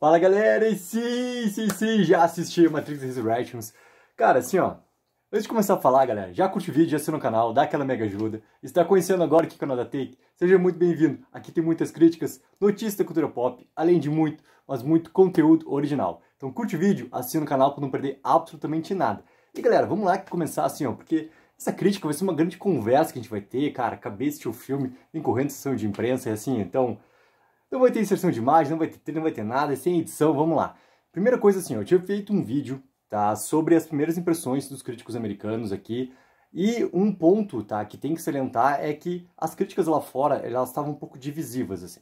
Fala galera, e sim, sim, sim, já assisti Matrix Resurrections. Cara, assim ó, antes de começar a falar galera, já curte o vídeo, já assina o canal, dá aquela mega ajuda. Está conhecendo agora aqui o canal da Take? Seja muito bem-vindo, aqui tem muitas críticas, notícias da cultura pop, além de muito, mas muito conteúdo original. Então curte o vídeo, assina o canal para não perder absolutamente nada. E galera, vamos lá começar assim ó, porque essa crítica vai ser uma grande conversa que a gente vai ter, cara, acabei de assistir o filme, vem correndo sessão de imprensa e assim, então não vai ter inserção de imagem, não vai ter, não vai ter nada, sem edição, vamos lá. Primeira coisa assim, eu tinha feito um vídeo, tá, sobre as primeiras impressões dos críticos americanos aqui, e um ponto, tá, que tem que salientar é que as críticas lá fora, elas estavam um pouco divisivas, assim.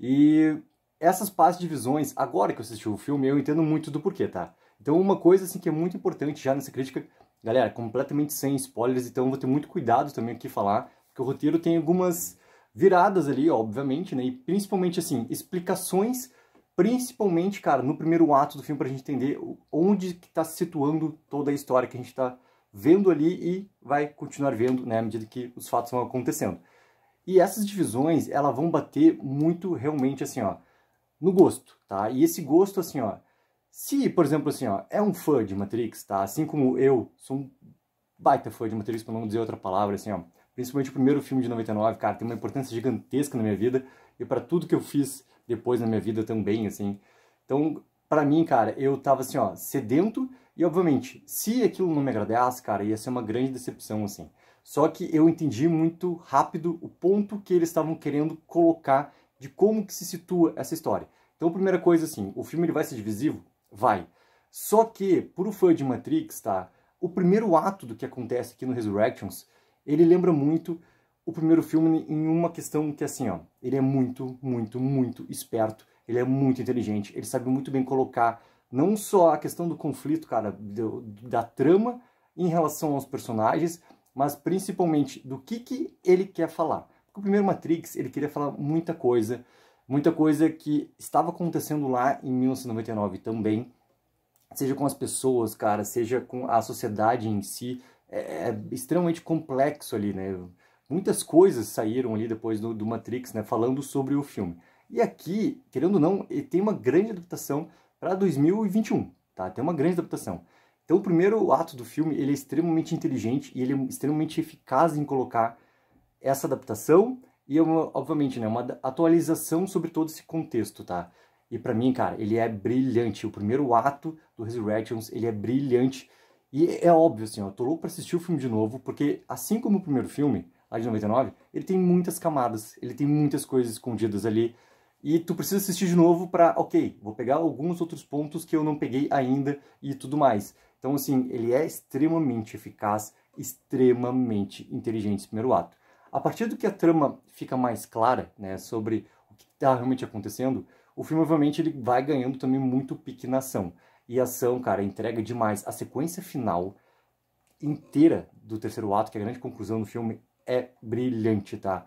E essas partes de divisões, agora que eu assisti o filme, eu entendo muito do porquê, tá? Então uma coisa, assim, que é muito importante já nessa crítica, galera, completamente sem spoilers, então eu vou ter muito cuidado também aqui falar, porque o roteiro tem algumas viradas ali, obviamente, né? E principalmente, assim, explicações, principalmente, cara, no primeiro ato do filme pra gente entender onde que tá se situando toda a história que a gente tá vendo ali e vai continuar vendo, né, à medida que os fatos vão acontecendo. E essas divisões, elas vão bater muito, realmente, assim, ó, no gosto, tá? E esse gosto, assim, ó, se, por exemplo, assim, ó, é um fã de Matrix, tá? Assim como eu sou um baita fã de Matrix, pra não dizer outra palavra, assim, ó Principalmente o primeiro filme de 99, cara, tem uma importância gigantesca na minha vida e para tudo que eu fiz depois na minha vida também, assim. Então, para mim, cara, eu tava assim, ó, sedento e obviamente, se aquilo não me agradasse, cara, ia ser uma grande decepção, assim. Só que eu entendi muito rápido o ponto que eles estavam querendo colocar de como que se situa essa história. Então, primeira coisa, assim, o filme ele vai ser divisivo? Vai. Só que, por o fã de Matrix, tá? O primeiro ato do que acontece aqui no Resurrections ele lembra muito o primeiro filme em uma questão que é assim, ó, ele é muito, muito, muito esperto, ele é muito inteligente, ele sabe muito bem colocar não só a questão do conflito, cara, do, da trama em relação aos personagens, mas principalmente do que, que ele quer falar. Porque o primeiro Matrix, ele queria falar muita coisa, muita coisa que estava acontecendo lá em 1999 também, seja com as pessoas, cara, seja com a sociedade em si, é, é extremamente complexo ali, né? Muitas coisas saíram ali depois do, do, Matrix, né? Falando sobre o filme. E aqui, querendo ou não, ele tem uma grande adaptação para 2021, tá? Tem uma grande adaptação. Então, o primeiro ato do filme, ele é extremamente inteligente e ele é extremamente eficaz em colocar essa adaptação e, é uma, obviamente, né, uma atualização sobre todo esse contexto, tá? E para mim, cara, ele é brilhante. O primeiro ato do Resurrections, ele é brilhante e é óbvio, assim, ó, eu tô louco pra assistir o filme de novo, porque assim como o primeiro filme, lá de 99, ele tem muitas camadas, ele tem muitas coisas escondidas ali, e tu precisa assistir de novo para, ok, vou pegar alguns outros pontos que eu não peguei ainda e tudo mais. Então, assim, ele é extremamente eficaz, extremamente inteligente esse primeiro ato. A partir do que a trama fica mais clara, né, sobre o que está realmente acontecendo, o filme, obviamente, ele vai ganhando também muito pique na ação. E a ação, cara, entrega demais. A sequência final inteira do terceiro ato, que é a grande conclusão do filme, é brilhante, tá?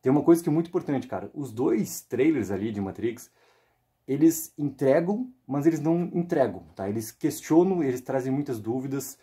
Tem uma coisa que é muito importante, cara. Os dois trailers ali de Matrix, eles entregam, mas eles não entregam, tá? Eles questionam, eles trazem muitas dúvidas.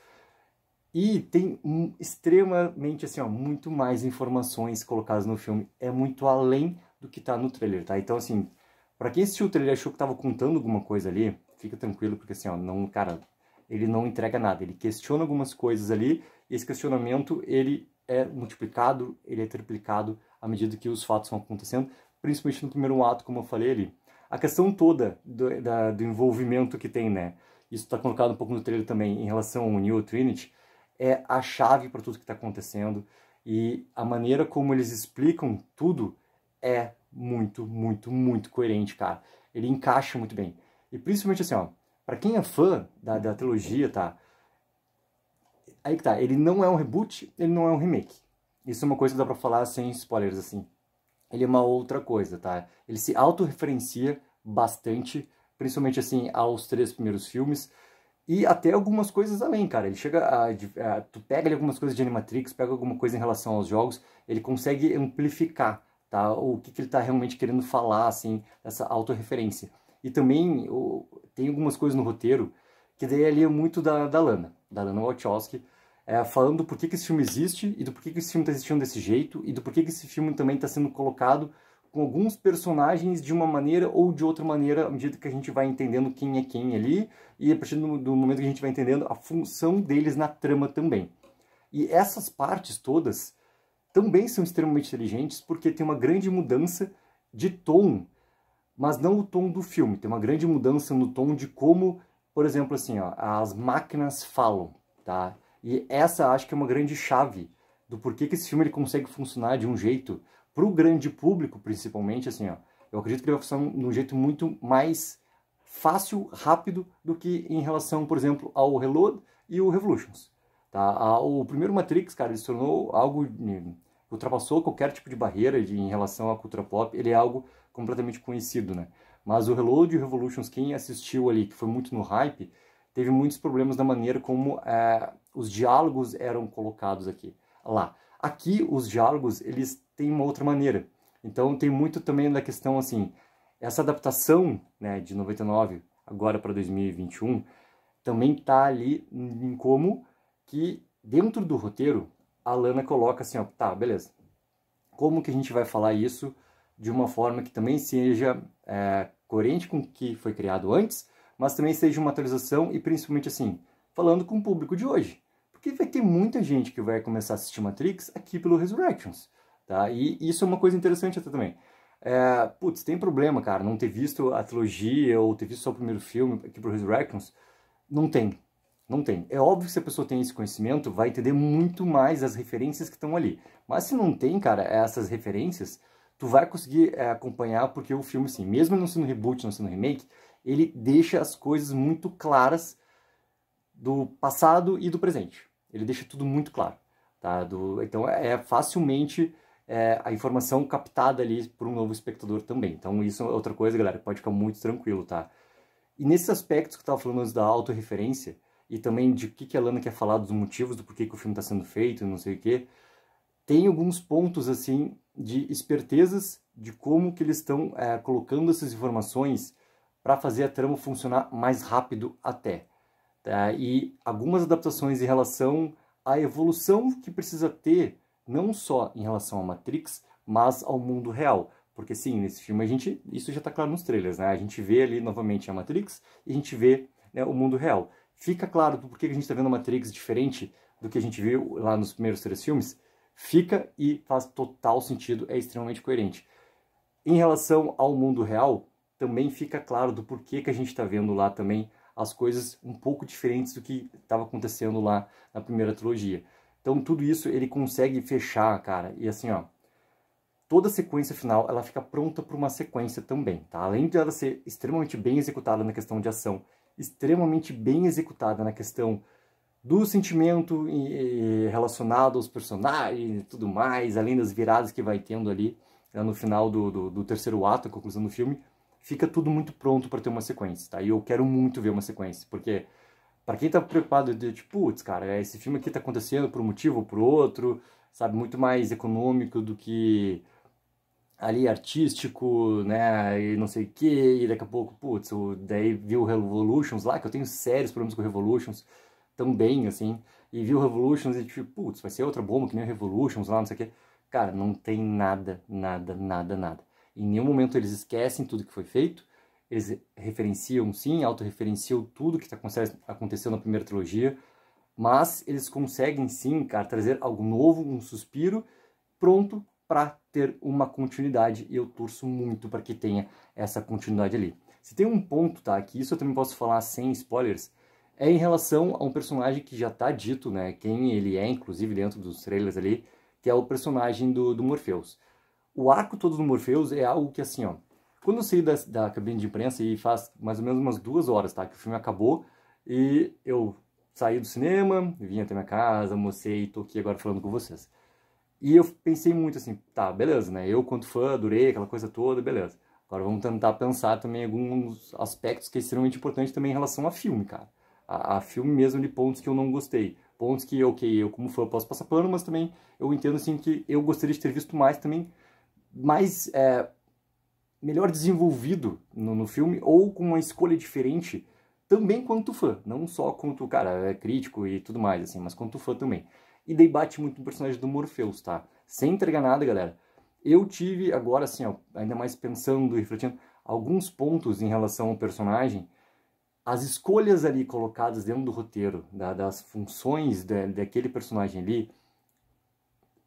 E tem um, extremamente, assim, ó, muito mais informações colocadas no filme. É muito além do que tá no trailer, tá? Então, assim, para quem assistiu o trailer e achou que tava contando alguma coisa ali, fica tranquilo, porque assim, ó, não, cara, ele não entrega nada. Ele questiona algumas coisas ali, e esse questionamento, ele é multiplicado, ele é triplicado à medida que os fatos vão acontecendo, principalmente no primeiro ato, como eu falei ali. A questão toda do, da, do envolvimento que tem, né? Isso está colocado um pouco no trailer também, em relação ao New Trinity, é a chave para tudo que está acontecendo, e a maneira como eles explicam tudo é muito, muito, muito coerente, cara. Ele encaixa muito bem. E principalmente assim, ó, para quem é fã da, da trilogia, tá? Aí que tá, ele não é um reboot, ele não é um remake. Isso é uma coisa que dá pra falar sem spoilers, assim. Ele é uma outra coisa, tá? Ele se autorreferencia bastante, principalmente, assim, aos três primeiros filmes. E até algumas coisas além, cara. Ele chega a, a Tu pega ali algumas coisas de Animatrix, pega alguma coisa em relação aos jogos, ele consegue amplificar, tá? O que, que ele tá realmente querendo falar, assim, essa autorreferência. E também tem algumas coisas no roteiro que daí ali é muito da, da Lana, da Lana Wachowski, é, falando do porquê que esse filme existe e do porquê que esse filme está existindo desse jeito e do porquê que esse filme também está sendo colocado com alguns personagens de uma maneira ou de outra maneira à medida que a gente vai entendendo quem é quem ali e a partir do, do momento que a gente vai entendendo a função deles na trama também. E essas partes todas também são extremamente inteligentes porque tem uma grande mudança de tom mas não o tom do filme. Tem uma grande mudança no tom de como, por exemplo, assim, ó, as máquinas falam, tá? E essa acho que é uma grande chave do porquê que esse filme ele consegue funcionar de um jeito para o grande público, principalmente, assim, ó. Eu acredito que ele vai funcionar de um jeito muito mais fácil, rápido do que em relação, por exemplo, ao Reload e o Revolutions. Tá? O primeiro Matrix, cara, ele se tornou algo hum, ultrapassou qualquer tipo de barreira de, em relação à cultura pop. Ele é algo completamente conhecido, né? Mas o Reload e o Revolutions, quem assistiu ali, que foi muito no hype, teve muitos problemas na maneira como é, os diálogos eram colocados aqui, lá. Aqui, os diálogos, eles têm uma outra maneira. Então, tem muito também da questão, assim, essa adaptação né, de 99 agora para 2021 também tá ali em como que dentro do roteiro a Lana coloca assim, ó, tá, beleza. Como que a gente vai falar isso de uma forma que também seja é, coerente com o que foi criado antes, mas também seja uma atualização e principalmente assim, falando com o público de hoje. Porque vai ter muita gente que vai começar a assistir Matrix aqui pelo Resurrections, tá? E isso é uma coisa interessante até também. É, putz, tem problema, cara, não ter visto a trilogia ou ter visto só o primeiro filme aqui pro Resurrections? Não tem, não tem. É óbvio que se a pessoa tem esse conhecimento, vai entender muito mais as referências que estão ali. Mas se não tem, cara, essas referências, tu vai conseguir é, acompanhar, porque o filme, assim mesmo não sendo reboot, não sendo remake, ele deixa as coisas muito claras do passado e do presente. Ele deixa tudo muito claro. Tá? Do, então é, é facilmente é, a informação captada ali por um novo espectador também. Então isso é outra coisa, galera, pode ficar muito tranquilo, tá? E nesses aspectos que eu tava falando antes da autorreferência, e também de o que, que a Lana quer falar, dos motivos do porquê que o filme está sendo feito, não sei o quê, tem alguns pontos, assim, de espertezas de como que eles estão é, colocando essas informações para fazer a trama funcionar mais rápido até. Tá? E algumas adaptações em relação à evolução que precisa ter, não só em relação à Matrix, mas ao mundo real. Porque sim, nesse filme a gente, isso já está claro nos trailers, né? A gente vê ali novamente a Matrix e a gente vê né, o mundo real. Fica claro por que a gente está vendo a Matrix diferente do que a gente viu lá nos primeiros três filmes, fica e faz total sentido, é extremamente coerente. Em relação ao mundo real, também fica claro do porquê que a gente está vendo lá também as coisas um pouco diferentes do que estava acontecendo lá na primeira trilogia. Então tudo isso ele consegue fechar, cara, e assim, ó, toda a sequência final ela fica pronta para uma sequência também, tá? Além de ela ser extremamente bem executada na questão de ação, extremamente bem executada na questão do sentimento relacionado aos personagens e tudo mais, além das viradas que vai tendo ali né, no final do, do, do, terceiro ato, a conclusão do filme, fica tudo muito pronto para ter uma sequência, tá? E eu quero muito ver uma sequência, porque para quem tá preocupado de tipo, putz, cara, esse filme aqui tá acontecendo por um motivo ou por outro, sabe, muito mais econômico do que ali artístico, né, e não sei o que, e daqui a pouco, putz, daí viu o Revolutions lá, que eu tenho sérios problemas com Revolutions, também, assim, e viu Revolutions e tipo, putz, vai ser outra bomba que nem Revolutions lá, não sei o quê. Cara, não tem nada, nada, nada, nada. Em nenhum momento eles esquecem tudo que foi feito, eles referenciam sim, autorreferenciam tudo que tá, aconteceu na primeira trilogia, mas eles conseguem sim, cara, trazer algo novo, um suspiro, pronto para ter uma continuidade e eu torço muito para que tenha essa continuidade ali. Se tem um ponto, tá, que isso eu também posso falar sem spoilers, é em relação a um personagem que já está dito, né? Quem ele é, inclusive, dentro dos trailers ali, que é o personagem do, do Morpheus. O arco todo do Morpheus é algo que, assim, ó... Quando eu saí da, da cabine de imprensa, e faz mais ou menos umas duas horas, tá? Que o filme acabou, e eu saí do cinema, vim até minha casa, almocei e tô aqui agora falando com vocês. E eu pensei muito assim, tá, beleza, né? Eu, quanto fã, adorei aquela coisa toda, beleza. Agora vamos tentar pensar também alguns aspectos que é extremamente importante também em relação a filme, cara a, a filme mesmo de pontos que eu não gostei. Pontos que, ok, eu como fã posso passar pano, mas também eu entendo assim que eu gostaria de ter visto mais também, mais é, melhor desenvolvido no, no filme ou com uma escolha diferente também quanto fã, não só quanto, cara, é crítico e tudo mais, assim, mas quanto fã também. E debate muito o personagem do Morpheus, tá? Sem entregar nada, galera. Eu tive agora, assim, ó, ainda mais pensando e refletindo, alguns pontos em relação ao personagem as escolhas ali colocadas dentro do roteiro, da, das funções de, daquele personagem ali,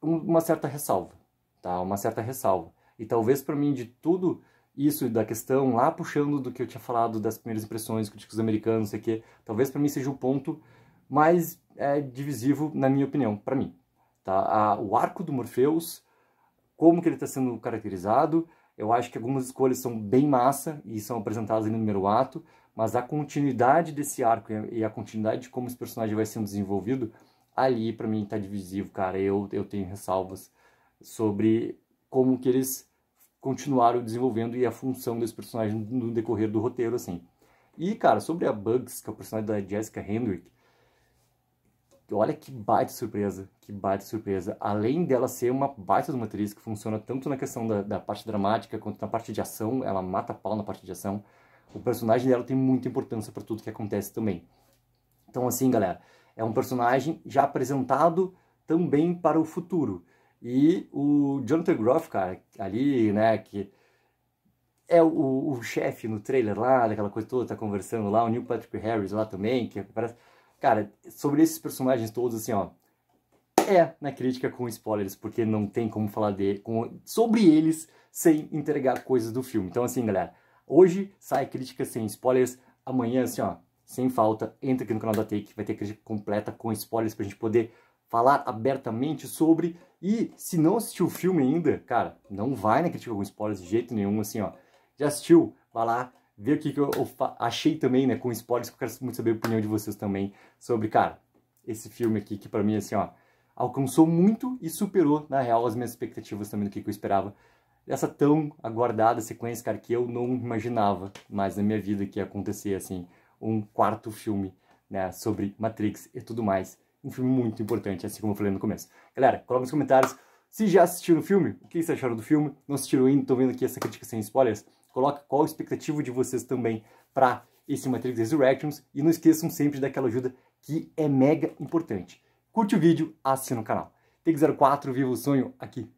uma certa ressalva, tá? Uma certa ressalva. E talvez para mim de tudo isso da questão lá puxando do que eu tinha falado das primeiras impressões críticos americanos, não sei o quê, talvez para mim seja o ponto mais é, divisivo na minha opinião, para mim, tá? A, o arco do Morpheus, como que ele está sendo caracterizado, eu acho que algumas escolhas são bem massa e são apresentadas no primeiro ato, mas a continuidade desse arco e a continuidade de como esse personagem vai sendo desenvolvido, ali para mim tá divisivo, cara. Eu, eu tenho ressalvas sobre como que eles continuaram desenvolvendo e a função desse personagem no decorrer do roteiro, assim. E, cara, sobre a Bugs, que é o personagem da Jessica Hendrick, olha que baita surpresa, que baita surpresa. Além dela ser uma baita de uma atriz que funciona tanto na questão da, da parte dramática quanto na parte de ação, ela mata pau na parte de ação, o personagem dela tem muita importância para tudo que acontece também. Então, assim, galera, é um personagem já apresentado também para o futuro. E o Jonathan Groff, cara, ali, né, que é o, o chefe no trailer lá, daquela coisa toda, tá conversando lá, o Neil Patrick Harris lá também, que parece... Cara, sobre esses personagens todos, assim, ó, é na né, crítica com spoilers, porque não tem como falar de, com, sobre eles sem entregar coisas do filme. Então, assim, galera, Hoje sai crítica sem spoilers, amanhã, assim, ó, sem falta, entra aqui no canal da Take, vai ter crítica completa com spoilers pra gente poder falar abertamente sobre. E se não assistiu o filme ainda, cara, não vai na crítica com spoilers de jeito nenhum, assim, ó. Já assistiu? Vai lá, vê o que eu, eu achei também, né, com spoilers, que eu quero muito saber a opinião de vocês também sobre, cara, esse filme aqui, que pra mim, assim, ó, alcançou muito e superou, na real, as minhas expectativas também do que eu esperava essa tão aguardada sequência, cara, que eu não imaginava mais na minha vida que ia acontecer, assim, um quarto filme, né, sobre Matrix e tudo mais. Um filme muito importante, assim como eu falei no começo. Galera, coloca nos comentários se já assistiram o filme, o que vocês acharam do filme, não assistiram ainda, estão vendo aqui essa crítica sem spoilers, coloca qual a expectativa de vocês também para esse Matrix Resurrections e não esqueçam sempre daquela ajuda que é mega importante. Curte o vídeo, assina o canal. Tem 04, viva o sonho aqui